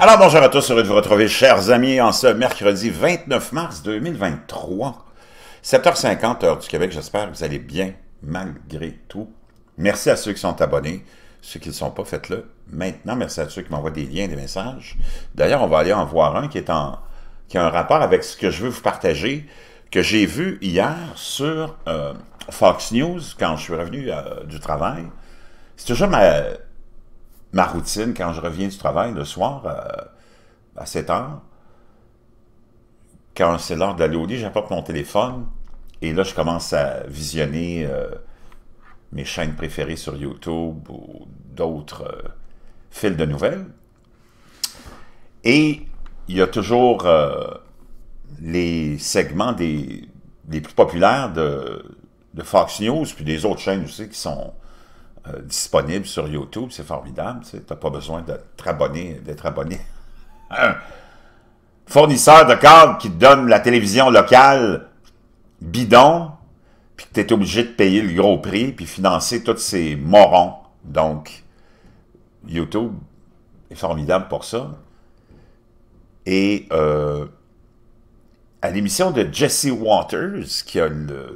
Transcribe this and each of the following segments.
Alors bonjour à tous, heureux de vous retrouver, chers amis, en ce mercredi 29 mars 2023, 7h50 heure du Québec. J'espère que vous allez bien malgré tout. Merci à ceux qui sont abonnés, ceux qui ne sont pas, faites-le maintenant. Merci à ceux qui m'envoient des liens, des messages. D'ailleurs, on va aller en voir un qui est en qui a un rapport avec ce que je veux vous partager, que j'ai vu hier sur euh, Fox News quand je suis revenu euh, du travail. C'est toujours ma ma routine quand je reviens du travail le soir euh, à 7 heures. Quand c'est l'heure d'aller au lit, j'apporte mon téléphone et là, je commence à visionner euh, mes chaînes préférées sur YouTube ou d'autres euh, fils de nouvelles. Et il y a toujours les segments des, plus populaires de, de, Fox News puis des autres chaînes aussi qui sont euh, disponible sur YouTube, c'est formidable. Tu n'as pas besoin d'être abonné, d'être abonné. fournisseur de câbles qui te donne la télévision locale bidon, puis que tu es obligé de payer le gros prix, puis financer tous ces morons. Donc, YouTube est formidable pour ça. Et euh, à l'émission de Jesse Waters, qui a le,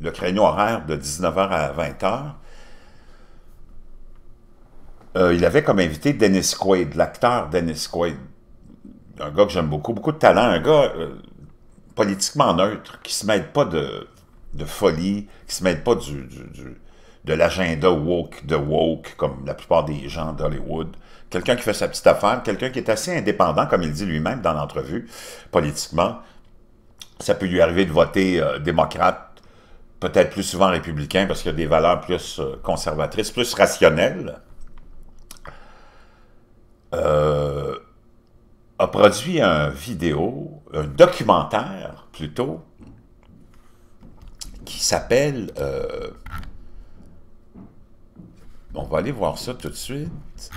le créneau horaire de 19h à 20h, euh, il avait comme invité Dennis Quaid, l'acteur Dennis Quaid. Un gars que j'aime beaucoup, beaucoup de talent, un gars euh, politiquement neutre, qui se mêle pas de, folie, qui se mêle pas du, de l'agenda woke de woke, comme la plupart des gens d'Hollywood. Quelqu'un qui fait sa petite affaire, quelqu'un qui est assez indépendant, comme il dit lui-même dans l'entrevue, politiquement. Ça peut lui arriver de voter euh, démocrate, peut-être plus souvent républicain, parce qu'il a des valeurs plus conservatrices, plus rationnelles. Euh, a produit un vidéo, un documentaire plutôt, qui s'appelle... Euh, on va aller voir ça tout de suite,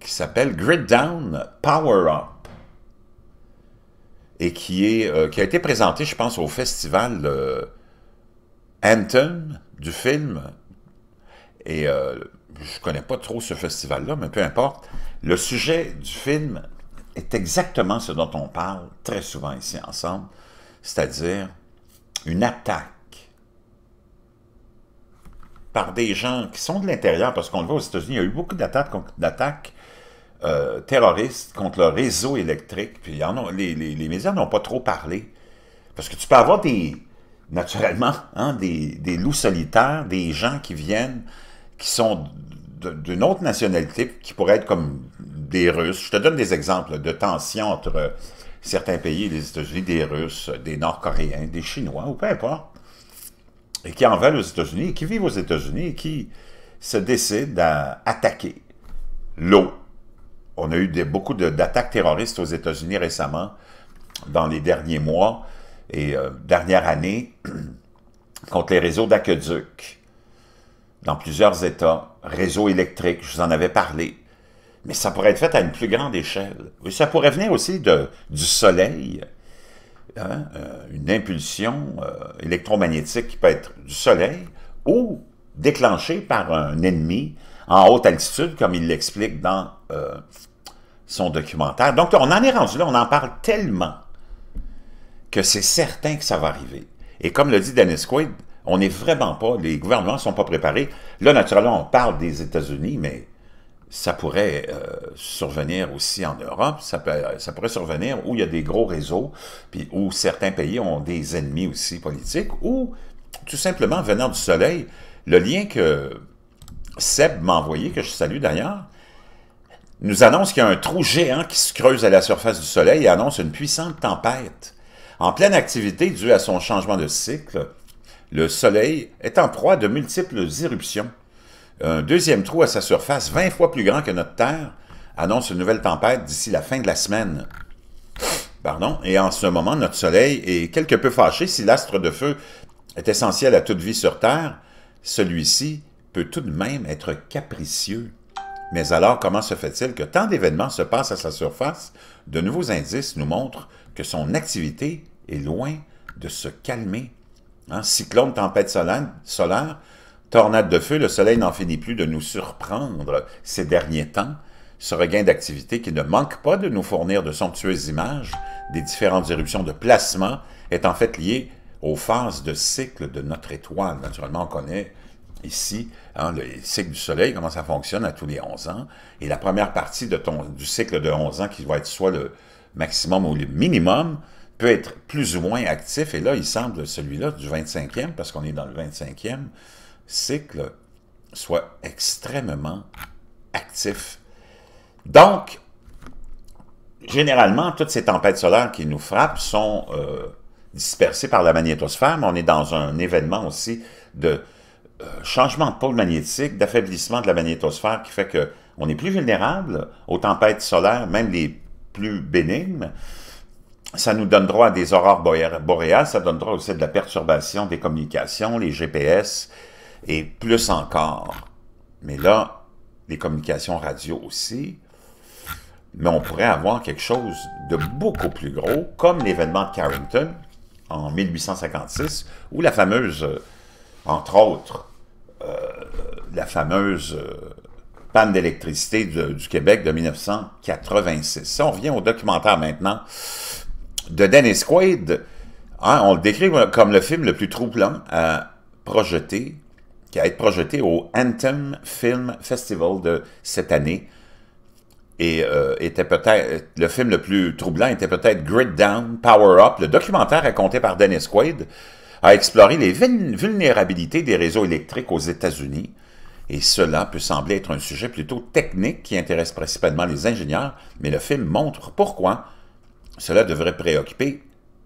qui s'appelle Grid Down Power Up, et qui, est, euh, qui a été présenté, je pense, au festival Anton du film, et je connais pas trop ce festival-là, mais peu importe. Le sujet du film est exactement ce dont on parle très souvent ici ensemble, c'est-à-dire une attaque par des gens qui sont de l'intérieur, parce qu'on le voit aux États-Unis, il y a eu beaucoup d'attaques euh, terroristes contre le réseau électrique, puis les, médias n'ont pas trop parlé. Parce que tu peux avoir des, naturellement, hein, des loups solitaires, des gens qui viennent qui sont d'une autre nationalité, qui pourraient être comme des Russes. Je te donne des exemples de tensions entre certains pays, les États-Unis, des Russes, des Nord-Coréens, des Chinois, ou peu importe, et qui en veulent aux États-Unis, qui vivent aux États-Unis, et qui se décident à attaquer l'eau. On a eu beaucoup d'attaques terroristes aux États-Unis récemment, dans les derniers mois et euh, dernières années, contre les réseaux d'aqueducs dans plusieurs États, réseau électrique, je vous en avais parlé, mais ça pourrait être fait à une plus grande échelle. ça pourrait venir aussi de, du soleil, hein, euh, une impulsion euh, électromagnétique qui peut être du soleil ou déclenchée par un ennemi en haute altitude, comme il l'explique dans euh, son documentaire. Donc, on en est rendu là, on en parle tellement que c'est certain que ça va arriver. Et comme le dit Dennis Quaid, on n'est vraiment pas, les gouvernements ne sont pas préparés. Là, naturellement, on parle des États-Unis, mais ça pourrait euh, survenir aussi en Europe, ça, euh, ça, pourrait survenir où il y a des gros réseaux, puis où certains pays ont des ennemis aussi politiques, ou tout simplement venant du soleil, le lien que Seb m'a envoyé, que je salue d'ailleurs, nous annonce qu'il y a un trou géant qui se creuse à la surface du soleil et annonce une puissante tempête. En pleine activité due à son changement de cycle, le Soleil est en proie de multiples éruptions. Un deuxième trou à sa surface, 20 fois plus grand que notre Terre, annonce une nouvelle tempête d'ici la fin de la semaine. Pardon. Et en ce moment, notre Soleil est quelque peu fâché. Si l'astre de feu est essentiel à toute vie sur Terre, celui-ci peut tout de même être capricieux. Mais alors, comment se fait-il que tant d'événements se passent à sa surface De nouveaux indices nous montrent que son activité est loin de se calmer. Hein? Cyclone, tempête solaire, tornade de feu, le soleil n'en finit plus de nous surprendre ces derniers temps. Ce regain d'activité qui ne manque pas de nous fournir de somptueuses images des différentes éruptions de placement est en fait lié aux phases de cycle de notre étoile. Naturellement, on connaît ici hein, le cycle du Soleil, comment ça fonctionne à tous les 11 ans. Et la première partie de ton, du cycle de 11 ans, qui va être soit le maximum ou le minimum, peut être plus ou moins actif. Et là, il semble, que celui-là, du 25e, parce qu'on est dans le 25e cycle, soit extrêmement actif. Donc, généralement, toutes ces tempêtes solaires qui nous frappent sont euh, dispersées par la magnétosphère, mais on est dans un événement aussi de euh, changement de pôle magnétique, d'affaiblissement de la magnétosphère qui fait qu'on est plus vulnérable aux tempêtes solaires, même les plus bénignes ça nous donne droit à des aurores boréales, ça donne droit aussi à de la perturbation des communications, les GPS, et plus encore. Mais là, les communications radio aussi, mais on pourrait avoir quelque chose de beaucoup plus gros, comme l'événement de Carrington en 1856, ou la fameuse, euh, entre autres, euh, la fameuse euh, panne d'électricité du Québec de 1986. Si on revient au documentaire maintenant de Dennis Quaid, hein, on le décrit comme le film le plus troublant à projeter, qui a été projeté au Anthem Film Festival de cette année. Et euh, était peut-être le film le plus troublant était peut-être Grid Down, Power Up, le documentaire raconté par Dennis Quaid, a exploré les vulnérabilités des réseaux électriques aux États-Unis. Et cela peut sembler être un sujet plutôt technique qui intéresse principalement les ingénieurs, mais le film montre pourquoi cela devrait préoccuper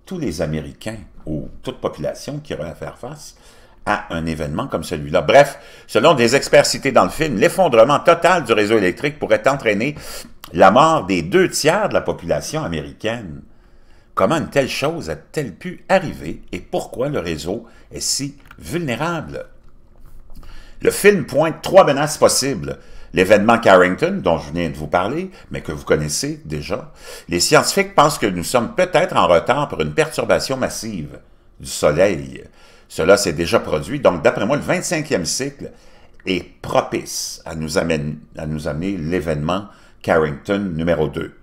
tous les Américains ou toute population qui aurait à faire face à un événement comme celui-là. Bref, selon des experts cités dans le film, l'effondrement total du réseau électrique pourrait entraîner la mort des deux tiers de la population américaine. Comment une telle chose a-t-elle pu arriver et pourquoi le réseau est si vulnérable? Le film pointe trois menaces possibles L'événement Carrington, dont je viens de vous parler, mais que vous connaissez déjà, les scientifiques pensent que nous sommes peut-être en retard pour une perturbation massive du Soleil. Cela s'est déjà produit, donc d'après moi, le 25e cycle est propice à nous amener, amener l'événement Carrington numéro 2.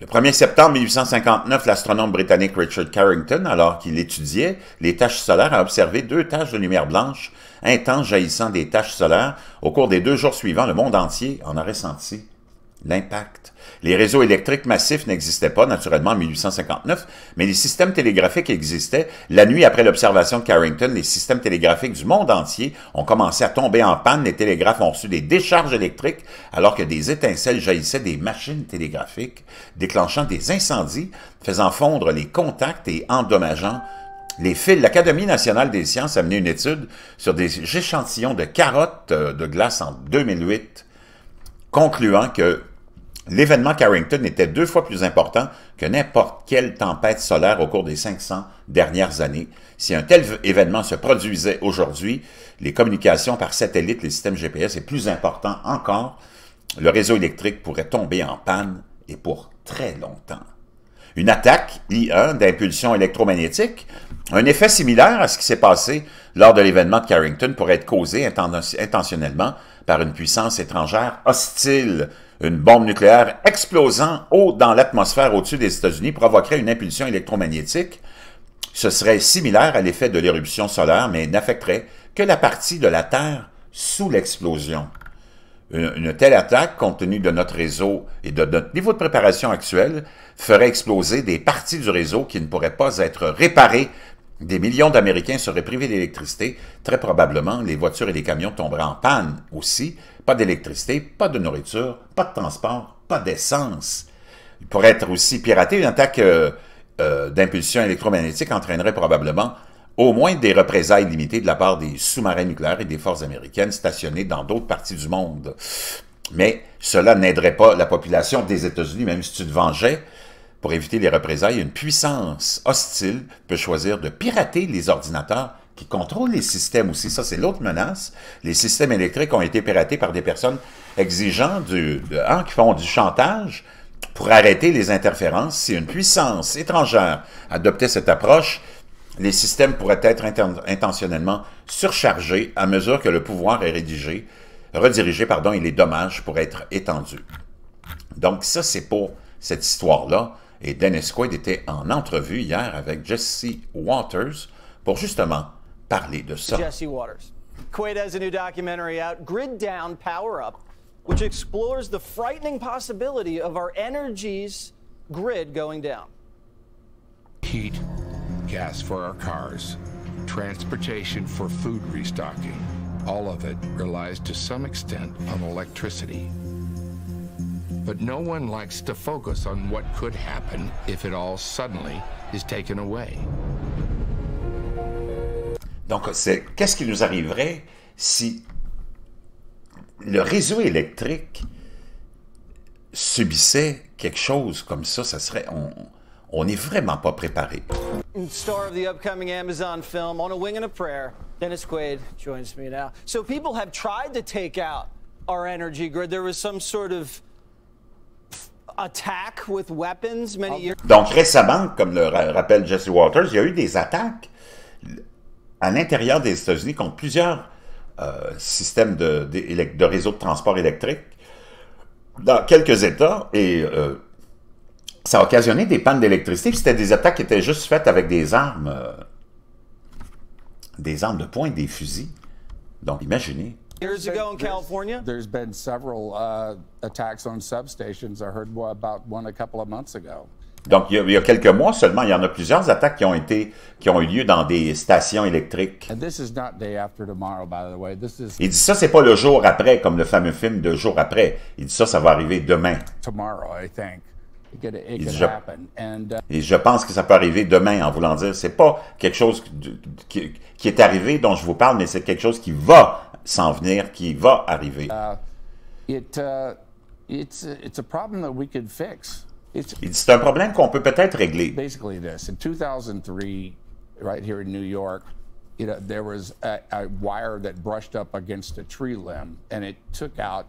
Le 1er septembre 1859, l'astronome britannique Richard Carrington, alors qu'il étudiait les taches solaires, a observé deux taches de lumière blanche intense jaillissant des taches solaires. Au cours des deux jours suivants, le monde entier en a ressenti l'impact. Les réseaux électriques massifs n'existaient pas, naturellement, en 1859, mais les systèmes télégraphiques existaient. La nuit après l'observation de Carrington, les systèmes télégraphiques du monde entier ont commencé à tomber en panne. Les télégraphes ont reçu des décharges électriques, alors que des étincelles jaillissaient des machines télégraphiques, déclenchant des incendies, faisant fondre les contacts et endommageant les fils. L'Académie nationale des sciences a mené une étude sur des échantillons de carottes euh, de glace en 2008, concluant que L'événement Carrington était deux fois plus important que n'importe quelle tempête solaire au cours des 500 dernières années. Si un tel événement se produisait aujourd'hui, les communications par satellite, les systèmes GPS et plus important encore. Le réseau électrique pourrait tomber en panne et pour très longtemps. Une attaque I1 d'impulsion électromagnétique, un effet similaire à ce qui s'est passé lors de l'événement de Carrington pourrait être causé intentionnellement par une puissance étrangère hostile une bombe nucléaire explosant haut dans l'atmosphère au-dessus des États-Unis provoquerait une impulsion électromagnétique. Ce serait similaire à l'effet de l'éruption solaire, mais n'affecterait que la partie de la Terre sous l'explosion. Une, telle attaque, compte tenu de notre réseau et de notre niveau de préparation actuel, ferait exploser des parties du réseau qui ne pourraient pas être réparées des millions d'Américains seraient privés d'électricité. Très probablement, les voitures et les camions tomberaient en panne aussi. Pas d'électricité, pas de nourriture, pas de transport, pas d'essence. Il pourrait être aussi piraté. Une attaque euh, euh, d'impulsion électromagnétique entraînerait probablement au moins des représailles limitées de la part des sous-marins nucléaires et des forces américaines stationnées dans d'autres parties du monde. Mais cela n'aiderait pas la population des États-Unis, même si tu te vengeais, pour éviter les représailles, une puissance hostile peut choisir de pirater les ordinateurs qui contrôlent les systèmes aussi. Ça, c'est l'autre menace. Les systèmes électriques ont été piratés par des personnes exigeant de, hein, qui font du chantage pour arrêter les interférences. Si une puissance étrangère adoptait cette approche, les systèmes pourraient être intentionnellement surchargés à mesure que le pouvoir est rédigé, redirigé pardon, et les dommages pourraient être étendus. Donc ça, c'est pour cette histoire-là. Et Dennis Quaid était en entrevue hier avec Jesse Waters pour justement parler de ça. Jesse Waters. Quaid has a new documentary out, Grid Down Power Up, which explores the frightening possibility of our energy's grid going down. Heat, gas for our cars, transportation for food restocking. All of it relies to some extent on electricity. But no one likes to focus on what could happen if it all suddenly is taken away. Donc, c'est qu'est-ce qui nous arriverait si le réseau électrique subissait quelque chose comme ça, ça serait on on n'est vraiment pas préparé. Star of the upcoming Amazon film On a Wing and a Prayer, Dennis Quaid joins me now. So people have tried to take out our energy grid. There was some sort of Ah. Donc récemment, comme le rappelle Jesse Waters, il y a eu des attaques à l'intérieur des États-Unis contre plusieurs euh, systèmes de, de, de, réseaux de transport électrique dans quelques États et euh, ça a occasionné des pannes d'électricité. C'était des attaques qui étaient juste faites avec des armes, euh, des armes de poing, des fusils. Donc imaginez. Donc, il y, a, quelques mois seulement, il y en a plusieurs attaques qui ont, été, qui ont eu lieu dans des stations électriques. Il dit ça, c'est pas le jour après, comme le fameux film de jour après. Il dit ça, ça va arriver demain. et je pense que ça peut arriver demain, en voulant dire, c'est pas quelque chose qui, qui est arrivé dont je vous parle, mais c'est quelque chose qui va s'en venir, qui va arriver. Il c'est un problème qu'on peut peut-être régler. Basically, right here in New York, you know, there was a, a, wire that brushed up against a tree limb and it took out.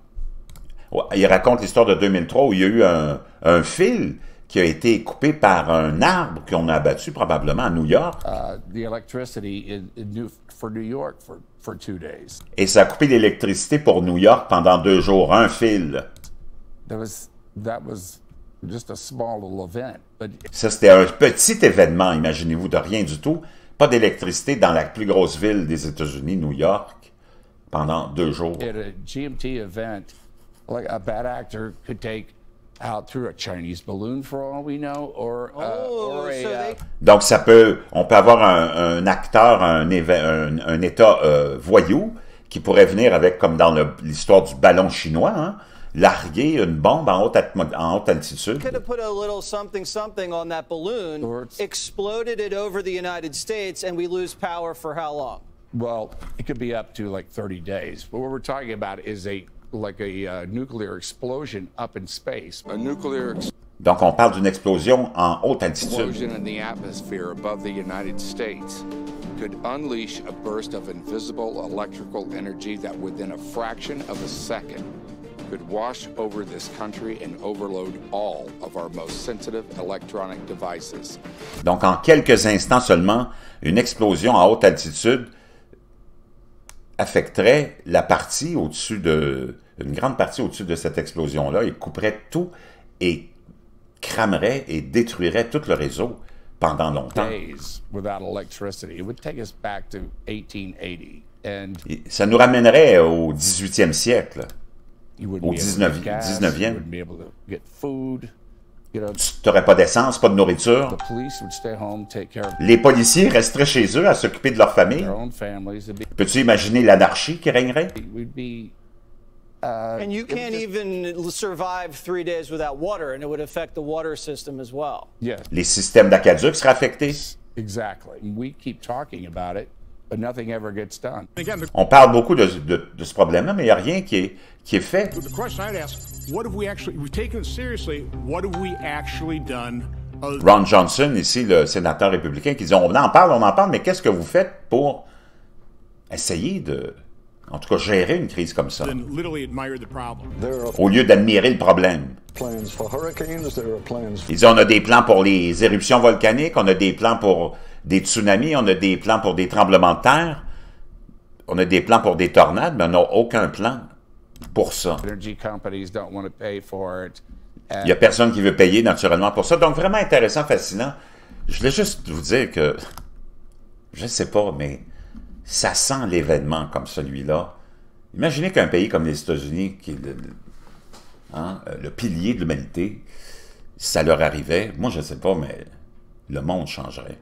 il raconte l'histoire de 2003 où il y a eu un, un fil qui a été coupé par un arbre qu'on a abattu probablement à New York. Et ça a coupé l'électricité pour New York pendant deux jours, un fil. Ça, c'était un petit événement, imaginez-vous, de rien du tout. Pas d'électricité dans la plus grosse ville des États-Unis, New York, pendant deux jours. GMT event, like a bad actor could take out through a Chinese balloon for all we know, or, uh, oh, so uh, they... Donc ça peut, on peut avoir un, un acteur, un, un, état euh, voyou qui pourrait venir avec, comme dans l'histoire du ballon chinois, hein, larguer une bombe en haute, en haute altitude. Could have put a little something something on that balloon, exploded it over the United States, and we lose power for how long? Well, it could be up to like 30 days. But what we're talking about is a like a uh, nuclear explosion up in space. A nuclear Donc on parle d'une explosion en haute altitude. in the atmosphere above the United States could unleash a burst of invisible electrical energy that within a fraction of a second could wash over this country and overload all of our most sensitive electronic devices. Donc en quelques instants seulement, une explosion à haute altitude affecterait la partie au-dessus de, une grande partie au-dessus de cette explosion-là Il couperait tout et cramerait et détruirait tout le réseau pendant longtemps. ça nous ramènerait au 18e siècle, au 19, 19e. Tu n'aurais pas d'essence, pas de nourriture. Les policiers resteraient chez eux à s'occuper de leur famille. Peux-tu imaginer l'anarchie qui régnerait? Les systèmes d'aqueduc seraient affectés. Exactly. On parle beaucoup de, ce problème-là, mais il n'y a rien qui est, qui est fait. Ron Johnson, ici, le sénateur républicain, qui dit on en parle, on en parle, mais qu'est-ce que vous faites pour essayer de, en tout cas, gérer une crise comme ça, au lieu d'admirer le problème. ils ont on a des plans pour les éruptions volcaniques, on a des plans pour des tsunamis, on a des plans pour des tremblements de terre, on a des plans pour des tornades, mais on n'a aucun plan pour ça. Il n'y a personne qui veut payer naturellement pour ça. Donc, vraiment intéressant, fascinant. Je voulais juste vous dire que, je ne sais pas, mais ça sent l'événement comme celui-là. Imaginez qu'un pays comme les États-Unis, qui est le, le hein, euh, pilier de l'humanité, ça leur arrivait. Moi, je ne sais pas, mais le monde changerait.